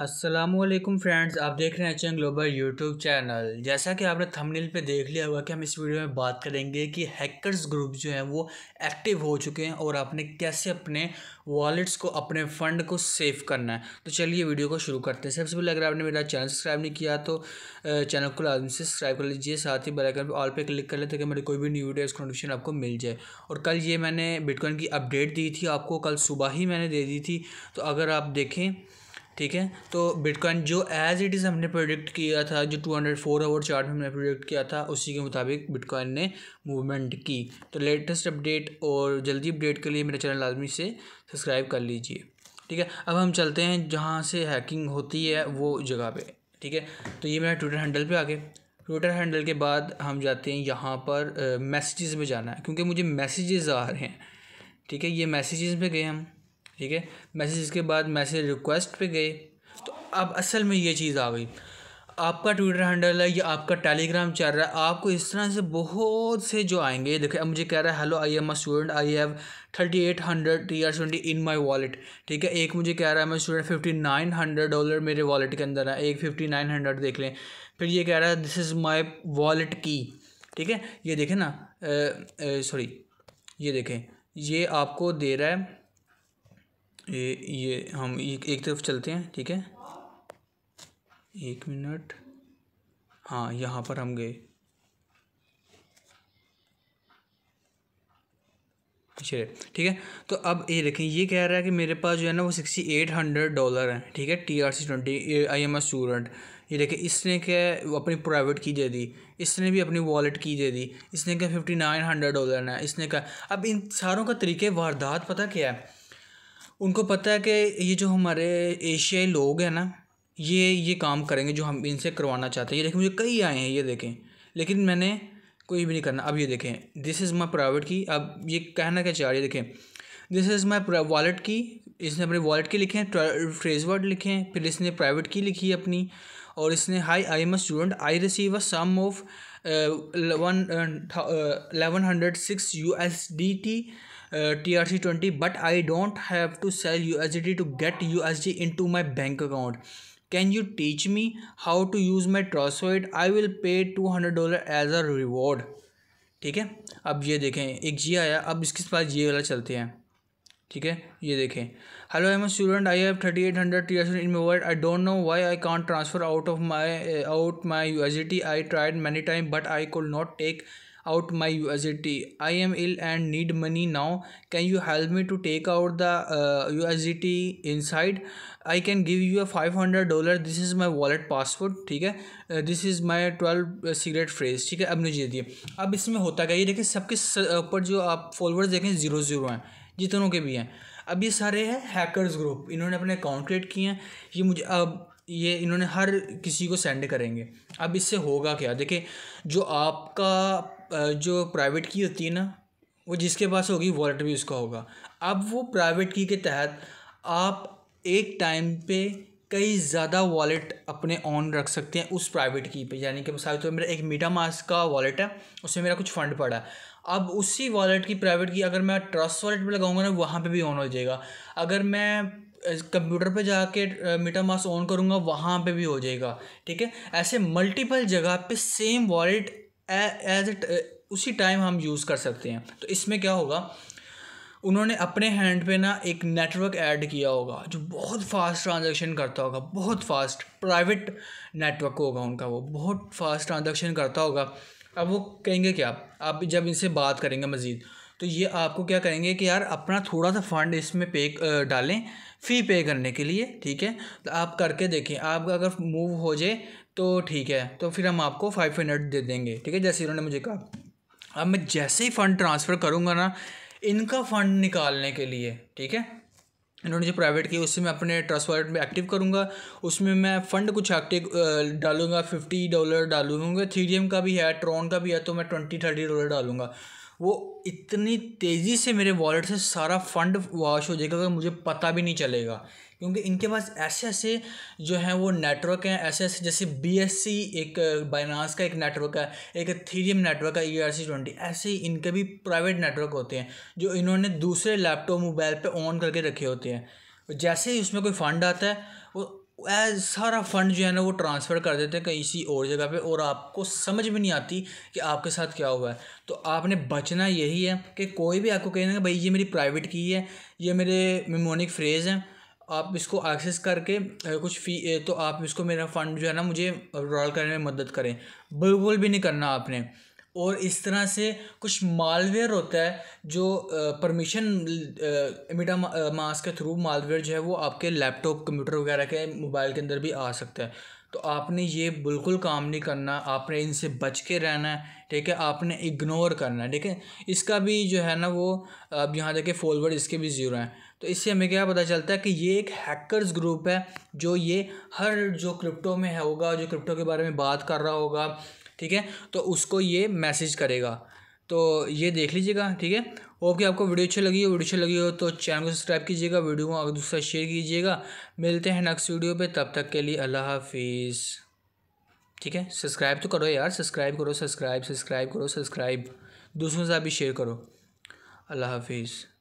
Aslam friends आप देख रहे हैं एन ग्लोबल यूट्यूब चैनल जैसा कि आपने थंबनेल पे देख लिया हुआ कि हम इस वीडियो में बात करेंगे कि हैकर्स ग्रुप जो हैं वो एक्टिव हो चुके हैं और आपने कैसे अपने वॉलेट्स को अपने फ़ंड को सेव करना है तो चलिए वीडियो को शुरू करते हैं सबसे पहले अगर आपने मेरा चैनल सब्सक्राइब नहीं किया तो चैनल को लाजमी से सब्सक्राइब कर लीजिए साथ ही बेलाइकन पर ऑल पर क्लिक कर लें ताकि मेरी कोई भी न्यू वीडियो उसका नोटिफिकेशन आपको मिल जाए और कल ये मैंने बिटकॉइन की अपडेट दी थी आपको कल सुबह ही मैंने दे दी थी तो अगर आप देखें ठीक है तो बिटकॉइन जो एज़ इट इज़ हमने प्रोडिक्ट किया था जो two hundred four hour chart में हमने प्रोडिक्ट किया था उसी के मुताबिक बिटकॉइन ने मूवमेंट की तो लेटेस्ट अपडेट और जल्दी अपडेट के लिए मेरे चैनल लाजमी से सब्सक्राइब कर लीजिए ठीक है अब हम चलते हैं जहाँ से हैकिंग होती है वो जगह पे ठीक है तो ये मेरा ट्विटर हैंडल पे आ गए ट्विटर हैंडल के बाद हम जाते हैं यहाँ पर मैसेजेस में जाना है क्योंकि मुझे मैसेजेस आ रहे हैं ठीक है ये मैसेजेस में गए हम ठीक है मैसेज के बाद मैसेज रिक्वेस्ट पे गए तो अब असल में ये चीज़ आ गई आपका ट्विटर हैंडल है या आपका टेलीग्राम चल रहा है आपको इस तरह से बहुत से जो आएंगे देखिए अब मुझे कह रहा है hello I am a student I have thirty eight hundred T R twenty in my wallet ठीक है एक मुझे कह रहा है मैं student fifty nine hundred dollar मेरे वॉलेट के अंदर है एक फिफ्टी नाइन हंड्रेड देख लें फिर ये कह रहा है दिस इज़ माई वॉलेट की ठीक है ये देखें ना सॉरी ये देखें ये आपको दे रहा है ये ये हम एक, एक तरफ चलते हैं ठीक है एक मिनट हाँ यहाँ पर हम गए चलिए ठीक है तो अब ये देखें ये कह रहा है कि मेरे पास जो है ना वो सिक्सटी एट हंड्रेड डॉलर है ठीक है T R C twenty I am a student ये देखें इसने क्या अपनी प्राइवेट की दे दी इसने भी अपनी वॉलेट की दे दी इसने क्या फिफ्टी नाइन हंड्रेड डॉलर है इसने कहा अब इन सारों का तरीके वारदात पता क्या है उनको पता है कि ये जो हमारे एशियाई लोग हैं ना ये ये काम करेंगे जो हम इनसे करवाना चाहते हैं ये देखें मुझे कई आए हैं ये देखें लेकिन मैंने कोई भी नहीं करना अब ये देखें दिस इज़ माई प्राइवेट की अब ये कहना क्या चाह रही है देखें दिस इज़ माई वॉलेट की इसने अपने वॉलेट की लिखे हैं फ्रेज वर्ड लिखे हैं फिर इसने प्राइवेट की लिखी है अपनी और इसने hi I am student I receive a sum of one eleven hundred six U S D T T R C twenty but I don't have to sell U S D to get U S D into my bank account can you teach me how to use my ट्रांसवेट I will pay two hundred dollar as a reward ठीक है अब ये देखें एक जी आया अब इसके पास जी वाला चलते हैं ठीक है ये देखें hello I am student I have thirty eight hundred T C in world I don't know why I can't transfer out of my out my U S D T I tried many time but I could not take out my USDT. I am ill and need money now. Can you help me to take out the uh, USDT inside? I can give you a five hundred dollar. This is my wallet password. ठीक है this is my twelve secret phrase ठीक है अब मुझे दिए अब इसमें होता क्या ये देखें सबके uh, ऊपर जो आप फॉलोअर्स देखें जीरो जीरो हैं जितनों के भी हैं अब ये सारे हैं हैकर्स ग्रुप इन्होंने अपने अकाउंट क्रिएट किए हैं ये मुझे अब ये इन्होंने हर किसी को सेंड करेंगे अब इससे होगा क्या देखिए जो आपका जो प्राइवेट की होती है ना वो जिसके पास होगी वॉलेट भी उसका होगा अब वो प्राइवेट की के तहत आप एक टाइम पे कई ज़्यादा वॉलेट अपने ऑन रख सकते हैं उस प्राइवेट की पे यानी कि मिसाल तो मेरा एक मीटा मास का वॉलेट है उसमें मेरा कुछ फ़ंड पड़ा है अब उसी वॉलेट की प्राइवेट की अगर मैं ट्रस्ट वॉलेट पे लगाऊंगा ना वहाँ पे भी ऑन हो जाएगा अगर मैं कंप्यूटर पे जाके मीटा मास ऑन करूँगा वहाँ पे भी हो जाएगा ठीक है ऐसे मल्टीपल जगह पे सेम वॉलेट एज इट उसी टाइम हम यूज़ कर सकते हैं तो इसमें क्या होगा उन्होंने अपने हैंड पे ना एक नेटवर्क ऐड किया होगा जो बहुत फास्ट ट्रांजैक्शन करता होगा बहुत फास्ट प्राइवेट नेटवर्क होगा उनका वो बहुत फास्ट ट्रांजैक्शन करता होगा अब वो कहेंगे क्या आप जब इनसे बात करेंगे मज़ीद तो ये आपको क्या करेंगे कि यार अपना थोड़ा सा फ़ंड इसमें पे डालें फ़ी पे करने के लिए ठीक है तो आप करके देखें आप अगर मूव हो जाए तो ठीक है तो फिर हम आपको फाइव हंड्रेड दे देंगे ठीक है जैसे इन्होंने मुझे कहा अब मैं जैसे ही फ़ंड ट्रांसफ़र करूँगा ना इनका फ़ंड निकालने के लिए ठीक है इन्होंने जो प्राइवेट किया उससे मैं अपने ट्रस्ट वॉलेट में एक्टिव करूँगा उसमें मैं फ़ंड कुछ एक्टिव डालूंगा फिफ्टी डॉलर डालूंगा थ्री का भी है ट्रॉन का भी है तो मैं ट्वेंटी थर्टी डॉलर डालूंगा वो इतनी तेज़ी से मेरे वॉलेट से सारा फंड वॉश हो जाएगा अगर मुझे पता भी नहीं चलेगा क्योंकि इनके पास ऐसे ऐसे जो हैं वो नेटवर्क हैं ऐसे ऐसे जैसे बी एस सी एक बाइनास uh, का एक नेटवर्क है एक थीरियम नेटवर्क है ई आर सी ट्वेंटी ऐसे ही इनके भी प्राइवेट नेटवर्क होते हैं जो इन्होंने दूसरे लैपटॉप मोबाइल पर ऑन करके रखे होते हैं जैसे ही उसमें कोई फंड आता है सारा फंड जो है ना वो ट्रांसफ़र कर देते हैं कहीं इसी और जगह पे और आपको समझ भी नहीं आती कि आपके साथ क्या हुआ है तो आपने बचना यही है कि कोई भी आपको कहना भाई ये मेरी प्राइवेट की है ये मेरे मेमोनिक फ्रेज़ हैं आप इसको एक्सेस करके कुछ फ़ी तो आप इसको मेरा फ़ंड जो है ना मुझे रोल करने में मदद करें बिल्कुल भी नहीं करना आपने और इस तरह से कुछ मालवेयर होता है जो परमिशन मिडा मास के थ्रू मालवेयर जो है वो आपके लैपटॉप कंप्यूटर वगैरह के मोबाइल के अंदर भी आ सकता है तो आपने ये बिल्कुल काम नहीं करना आपने इनसे बच के रहना है ठीक है आपने इग्नोर करना है ठीक है इसका भी जो है ना वो अब यहाँ देखें फॉलवर्ड इसके भी ज़ीरो हैं तो इससे हमें क्या पता चलता है कि ये एक हैकर्स ग्रुप है जो ये हर जो क्रिप्टो में है होगा जो क्रिप्टो के बारे में बात कर रहा होगा ठीक है तो उसको ये मैसेज करेगा तो ये देख लीजिएगा ठीक है ओके आपको वीडियो अच्छी लगी हो वीडियो अच्छी लगी हो तो चैनल को सब्सक्राइब कीजिएगा वीडियो को अगर दूसरा शेयर कीजिएगा मिलते हैं नेक्स्ट वीडियो पे तब तक के लिए अल्लाह हाफिज़ ठीक है सब्सक्राइब तो करो यार सब्सक्राइब करो सब्सक्राइब सब्सक्राइब करो सब्सक्राइब दूसरों के साथ भी शेयर करो अल्लाह हाफिज़